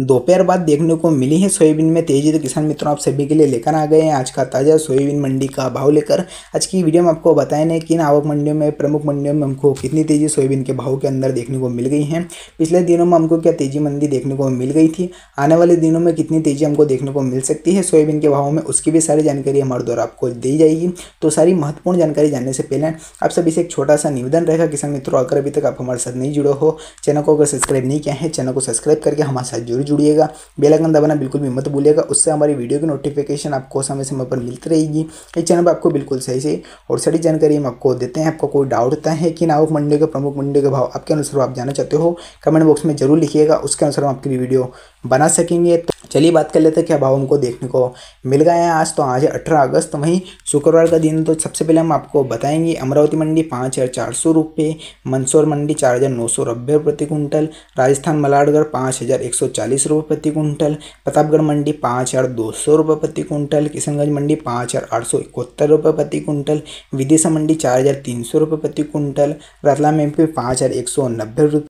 दोपहर बाद देखने को मिली है सोयाबीन में तेजी तो किसान मित्रों आप सभी के लिए लेकर आ गए हैं आज का ताज़ा सोयाबीन मंडी का भाव लेकर आज की वीडियो में आपको कि किन आवक मंडियों में प्रमुख मंडियों में हमको कितनी तेज़ी सोयाबीन के भाव के अंदर देखने को मिल गई है पिछले दिनों में हमको क्या तेज़ी मंदी देखने को मिल गई थी आने वाले दिनों में कितनी तेज़ी हमको देखने को मिल सकती है सोयाबीन के भाव में उसकी भी सारी जानकारी हमारे द्वारा आपको दी जाएगी तो सारी महत्वपूर्ण जानकारी जानने से पहले आप सभी से एक छोटा सा निवेदन रहेगा किसान मित्रों अगर अभी तक आप हमारे साथ नहीं जुड़े हो चैनल को अगर सब्सक्राइब नहीं किया है चैनल को सब्सक्राइब करके हमारे साथ जुड़ जुड़िएगा बेलाइकन दबाना बिल्कुल भी मत भूलिएगा उससे हमारी वीडियो की नोटिफिकेशन आपको समय समय पर मिलती रहेगी इस चैनल पर आपको बिल्कुल सही से और सारी जानकारी हम आपको देते हैं आपको कोई डाउट होता है कि नावक मंडी के प्रमुख मंडी के भाव आपके अनुसार आप जाना चाहते हो कमेंट बॉक्स में जरूर लिखिएगा उसके अनुसार हम आपकी वीडियो बना सकेंगे चलिए बात कर लेते हैं क्या भाव हमको देखने को मिल गए हैं आज तो आज है अठारह अगस्त तो वहीं शुक्रवार का दिन तो सबसे पहले हम आपको बताएंगे अमरावती मंडी पाँच हज़ार चार सौ रुपये मंदसौर मंडी चार हज़ार नौ सौ नब्बे प्रति कुंटल राजस्थान मलाडगढ़ पाँच हज़ार एक सौ चालीस रुपये प्रति कुंटल प्रतापगढ़ मंडी पाँच हज़ार दो सौ रुपये प्रति कुंटल किशनगंज मंडी पाँच हज़ार आठ सौ इकहत्तर रुपये प्रति कुंटल विदिशा मंडी चार हज़ार तीन सौ रुपये प्रति कुंटल रतलाम एम पी पाँच हज़ार एक सौ नब्बे रुपये